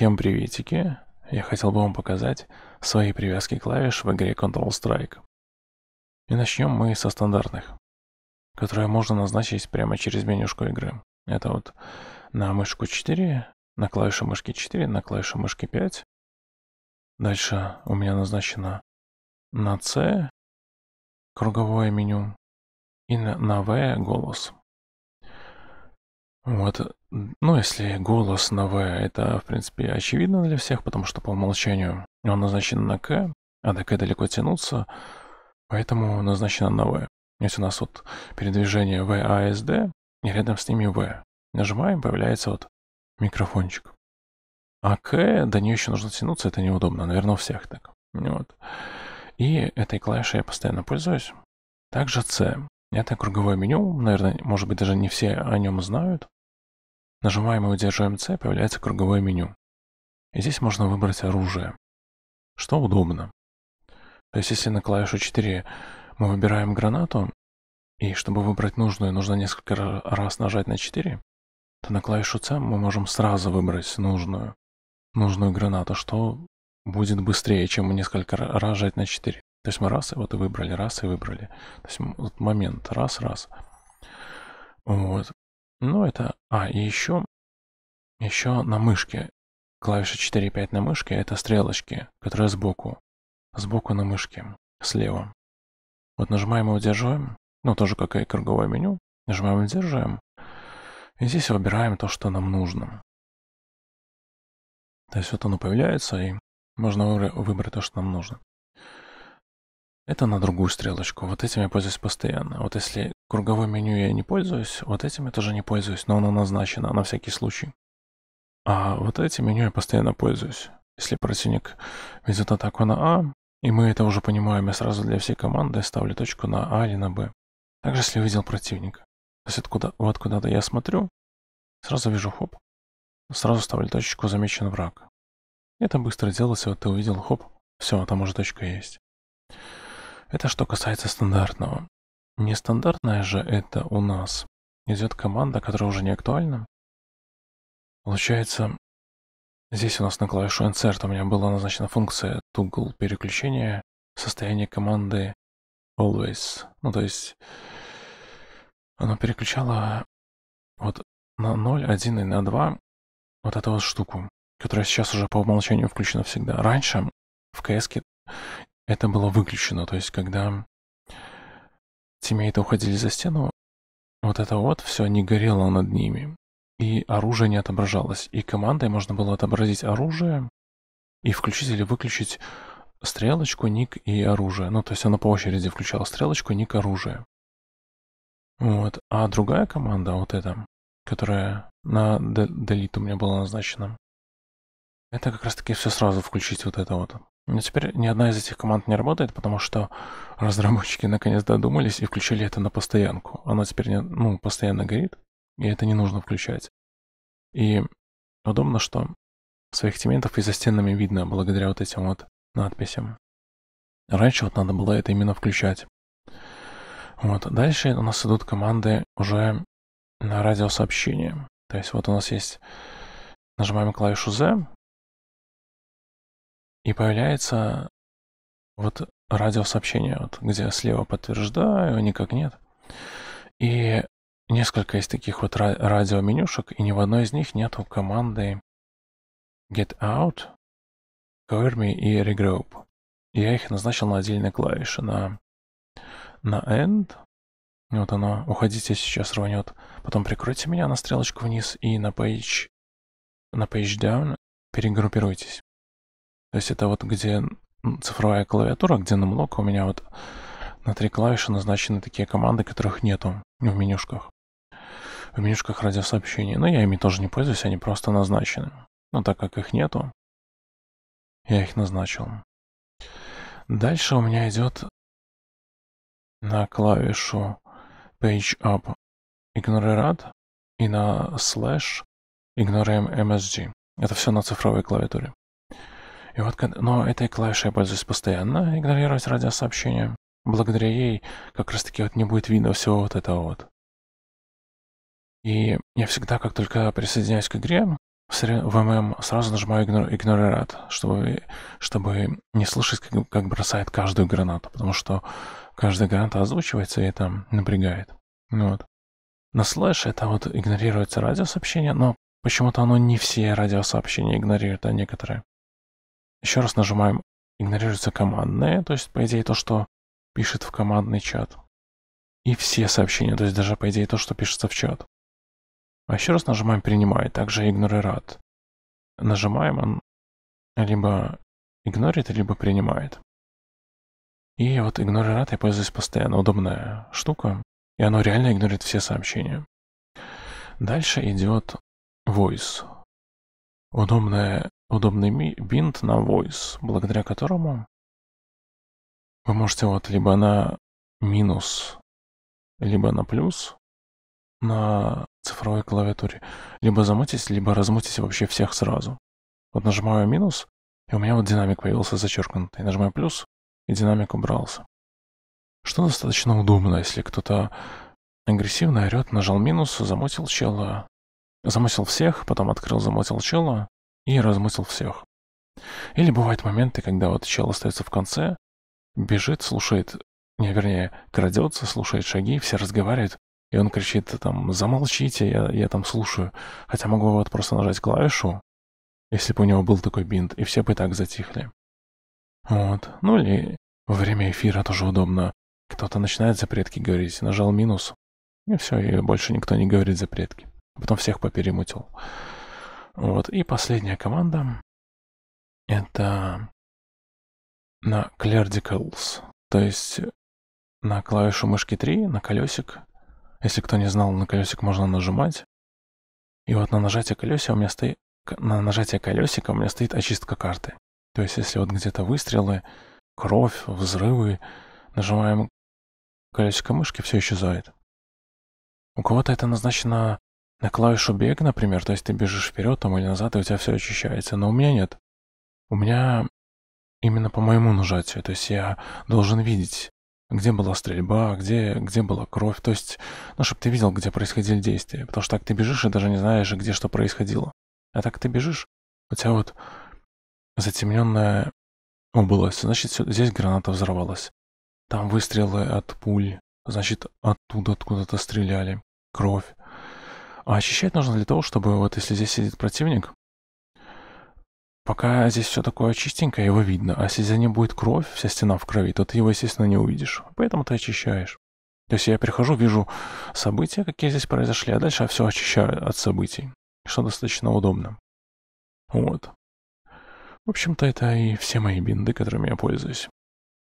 Всем приветики! Я хотел бы вам показать свои привязки клавиш в игре Control-Strike. И начнем мы со стандартных, которые можно назначить прямо через менюшку игры. Это вот на мышку 4, на клавишу мышки 4, на клавишу мышки 5. Дальше у меня назначено на C круговое меню и на, на V голос. Вот. Ну, если голос на В, это, в принципе, очевидно для всех, потому что по умолчанию он назначен на К, а до К далеко тянуться, поэтому назначено на В. Если у нас вот передвижение В А С Д и рядом с ними В. Нажимаем, появляется вот микрофончик. А К, до нее еще нужно тянуться, это неудобно, наверное, у всех так. Вот. И этой клавишей я постоянно пользуюсь. Также С. Это круговое меню, наверное, может быть, даже не все о нем знают. Нажимаем и удерживаем C, появляется круговое меню. И здесь можно выбрать оружие, что удобно. То есть если на клавишу 4 мы выбираем гранату, и чтобы выбрать нужную, нужно несколько раз нажать на 4, то на клавишу C мы можем сразу выбрать нужную, нужную гранату, что будет быстрее, чем несколько раз нажать на 4. То есть мы раз, и вот и выбрали, раз, и выбрали. То есть вот момент, раз, раз. Вот. Ну, это... А, и еще... Еще на мышке. Клавиша 4.5 на мышке — это стрелочки, которые сбоку. Сбоку на мышке. Слева. Вот нажимаем и удерживаем. Ну, тоже как и круговое меню. Нажимаем и удерживаем. И здесь выбираем то, что нам нужно. То есть вот оно появляется, и можно выбрать то, что нам нужно. Это на другую стрелочку. Вот этим я пользуюсь постоянно. Вот если Круговое меню я не пользуюсь, вот этим я тоже не пользуюсь, но оно назначено на всякий случай. А вот этим меню я постоянно пользуюсь. Если противник везет атаку на А, и мы это уже понимаем, я сразу для всей команды ставлю точку на А или на Б. Также если увидел противника. То есть откуда, вот куда-то я смотрю, сразу вижу хоп. Сразу ставлю точечку «Замечен враг». Это быстро делается, вот ты увидел хоп, все, там уже точка есть. Это что касается стандартного. Нестандартная же это у нас. Идет команда, которая уже не актуальна. Получается, здесь у нас на клавишу Insert у меня была назначена функция toggle переключения состояния команды always. Ну, то есть она переключала вот на 0, 1 и на 2 вот эту вот штуку, которая сейчас уже по умолчанию включена всегда. Раньше в CS это было выключено, то есть когда Тиммейты уходили за стену. Вот это вот все не горело над ними. И оружие не отображалось. И командой можно было отобразить оружие и включить или выключить стрелочку, ник и оружие. Ну, то есть она по очереди включала стрелочку, ник, оружие. Вот. А другая команда, вот эта, которая на Делит у меня была назначена, это как раз таки все сразу включить вот это вот. Но теперь ни одна из этих команд не работает, потому что разработчики наконец додумались и включили это на постоянку. Оно теперь не, ну, постоянно горит, и это не нужно включать. И удобно, что своих тиментов и за стенами видно благодаря вот этим вот надписям. Раньше вот надо было это именно включать. Вот, дальше у нас идут команды уже на радиосообщение. То есть вот у нас есть, нажимаем клавишу Z, и появляется вот радиосообщение, вот, где слева подтверждаю, а никак нет. И несколько из таких вот радиоменюшек, и ни в одной из них нету команды get out, cover me и regroup. И я их назначил на отдельные клавиши, на, на end, вот оно, уходите сейчас рванет, потом прикройте меня на стрелочку вниз и на page, на page down перегруппируйтесь. То есть это вот где цифровая клавиатура, где на блок у меня вот на три клавиши назначены такие команды, которых нету в менюшках. В менюшках радиосообщений. Но я ими тоже не пользуюсь, они просто назначены. Но так как их нету, я их назначил. Дальше у меня идет на клавишу Page Up Ignore Ignorerad и на слэш Ignorem MSG. Это все на цифровой клавиатуре. И вот, но этой клавишей я пользуюсь постоянно, игнорировать радиосообщения. Благодаря ей как раз таки вот не будет видно всего вот этого вот. И я всегда, как только присоединяюсь к игре, в ММ сразу нажимаю игнор, игнорировать, чтобы, чтобы не слышать, как, как бросает каждую гранату, потому что каждая граната озвучивается и это напрягает. Ну вот. На слэш это вот игнорируется радиосообщение, но почему-то оно не все радиосообщения игнорирует, а некоторые. Еще раз нажимаем «Игнорируется командное», то есть, по идее, то, что пишет в командный чат. И все сообщения, то есть даже, по идее, то, что пишется в чат. А еще раз нажимаем принимает, также игнорирует, Нажимаем, он либо игнорит, либо принимает. И вот игнорирует я пользуюсь постоянно, удобная штука, и оно реально игнорит все сообщения. Дальше идет voice. Удобная удобный бинт на voice, благодаря которому вы можете вот либо на минус, либо на плюс на цифровой клавиатуре, либо замутить, либо размутить вообще всех сразу. Вот нажимаю минус, и у меня вот динамик появился зачеркнутый. Нажимаю плюс, и динамик убрался. Что достаточно удобно, если кто-то агрессивно орет, нажал минус, замутил чела, замутил всех, потом открыл, замутил чела, и размысл всех. Или бывают моменты, когда вот чел остается в конце, бежит, слушает, не, вернее, крадется, слушает шаги, все разговаривают, и он кричит там «замолчите, я, я там слушаю». Хотя могу вот просто нажать клавишу, если бы у него был такой бинт, и все бы так затихли. Вот. Ну или во время эфира тоже удобно. Кто-то начинает запретки говорить, нажал минус, и все, и больше никто не говорит запретки. Потом всех поперемутил. Вот, и последняя команда это на Clerticals, то есть на клавишу мышки 3, на колесик. Если кто не знал, на колесик можно нажимать. И вот на нажатие колесика у меня стоит на нажатие колесика у меня стоит очистка карты. То есть если вот где-то выстрелы, кровь, взрывы, нажимаем колесико мышки, все исчезает. У кого-то это назначено на клавишу бег, например, то есть ты бежишь вперед там или назад, и у тебя все очищается, но у меня нет. У меня именно по моему нажатию, то есть я должен видеть, где была стрельба, где, где была кровь, то есть, ну, чтобы ты видел, где происходили действия, потому что так ты бежишь и даже не знаешь, где что происходило. А так ты бежишь, у тебя вот затемненная область, значит, здесь граната взорвалась. Там выстрелы от пуль, значит, оттуда откуда-то стреляли, кровь. А очищать нужно для того, чтобы вот если здесь сидит противник, пока здесь все такое чистенькое, его видно. А если за ним будет кровь, вся стена в крови, то ты его, естественно, не увидишь. Поэтому ты очищаешь. То есть я прихожу, вижу события, какие здесь произошли, а дальше я все очищаю от событий, что достаточно удобно. Вот. В общем-то, это и все мои бинды, которыми я пользуюсь.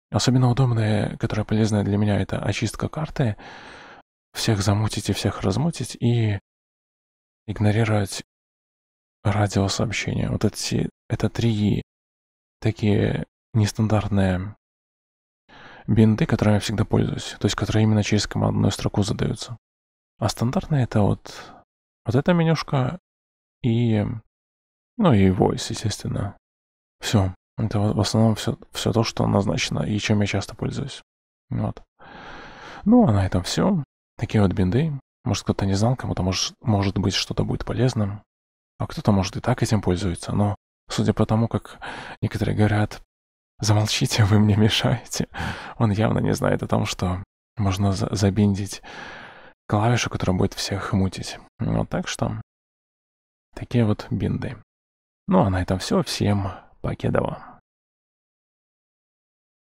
Особенно удобная, которая полезная для меня, это очистка карты, всех замутить и всех размутить, и игнорировать радиосообщения. Вот эти, это три такие нестандартные бинды, которыми я всегда пользуюсь, то есть которые именно через командную строку задаются. А стандартные это вот, вот эта менюшка и, ну и voice, естественно. Все. Это в основном все, все то, что назначено и чем я часто пользуюсь. Вот. Ну, а на этом все. Такие вот бинды. Может, кто-то не знал, кому-то может, может быть что-то будет полезным, а кто-то, может, и так этим пользуется, но судя по тому, как некоторые говорят, замолчите, вы мне мешаете, он явно не знает о том, что можно за забиндить клавишу, которая будет всех мутить. Вот так что такие вот бинды. Ну а на этом все. Всем покедово.